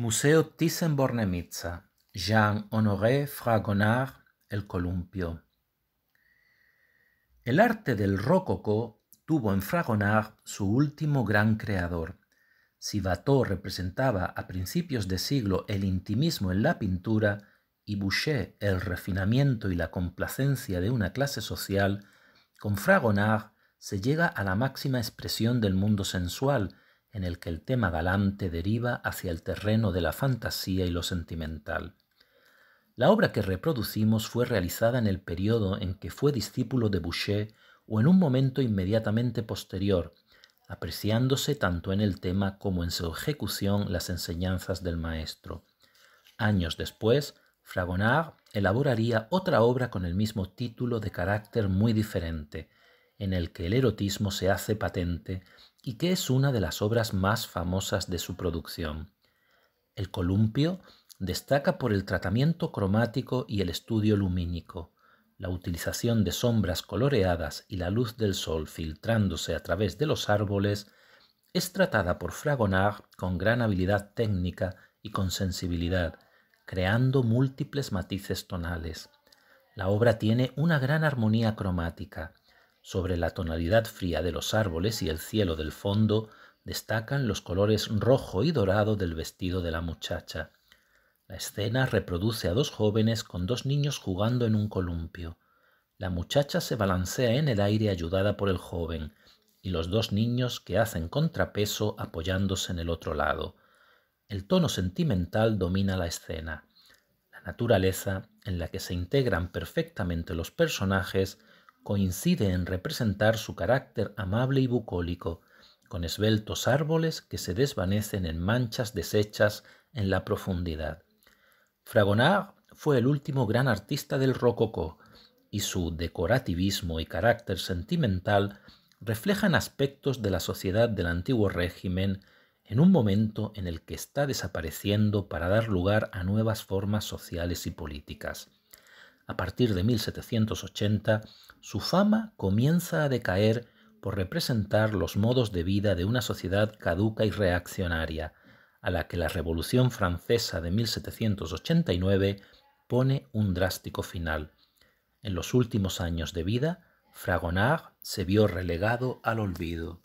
Museo Thyssen-Bornemisza, Jean-Honoré Fragonard, El Columpio. El arte del rococó tuvo en Fragonard su último gran creador. Si Watteau representaba a principios de siglo el intimismo en la pintura y Boucher el refinamiento y la complacencia de una clase social, con Fragonard se llega a la máxima expresión del mundo sensual, en el que el tema galante deriva hacia el terreno de la fantasía y lo sentimental. La obra que reproducimos fue realizada en el periodo en que fue discípulo de Boucher o en un momento inmediatamente posterior, apreciándose tanto en el tema como en su ejecución las enseñanzas del maestro. Años después, Fragonard elaboraría otra obra con el mismo título de carácter muy diferente, en el que el erotismo se hace patente y que es una de las obras más famosas de su producción. El columpio destaca por el tratamiento cromático y el estudio lumínico. La utilización de sombras coloreadas y la luz del sol filtrándose a través de los árboles es tratada por Fragonard con gran habilidad técnica y con sensibilidad, creando múltiples matices tonales. La obra tiene una gran armonía cromática, sobre la tonalidad fría de los árboles y el cielo del fondo destacan los colores rojo y dorado del vestido de la muchacha. La escena reproduce a dos jóvenes con dos niños jugando en un columpio. La muchacha se balancea en el aire ayudada por el joven y los dos niños que hacen contrapeso apoyándose en el otro lado. El tono sentimental domina la escena. La naturaleza, en la que se integran perfectamente los personajes, coincide en representar su carácter amable y bucólico, con esbeltos árboles que se desvanecen en manchas deshechas en la profundidad. Fragonard fue el último gran artista del rococó, y su decorativismo y carácter sentimental reflejan aspectos de la sociedad del antiguo régimen en un momento en el que está desapareciendo para dar lugar a nuevas formas sociales y políticas a partir de 1780, su fama comienza a decaer por representar los modos de vida de una sociedad caduca y reaccionaria, a la que la Revolución Francesa de 1789 pone un drástico final. En los últimos años de vida, Fragonard se vio relegado al olvido.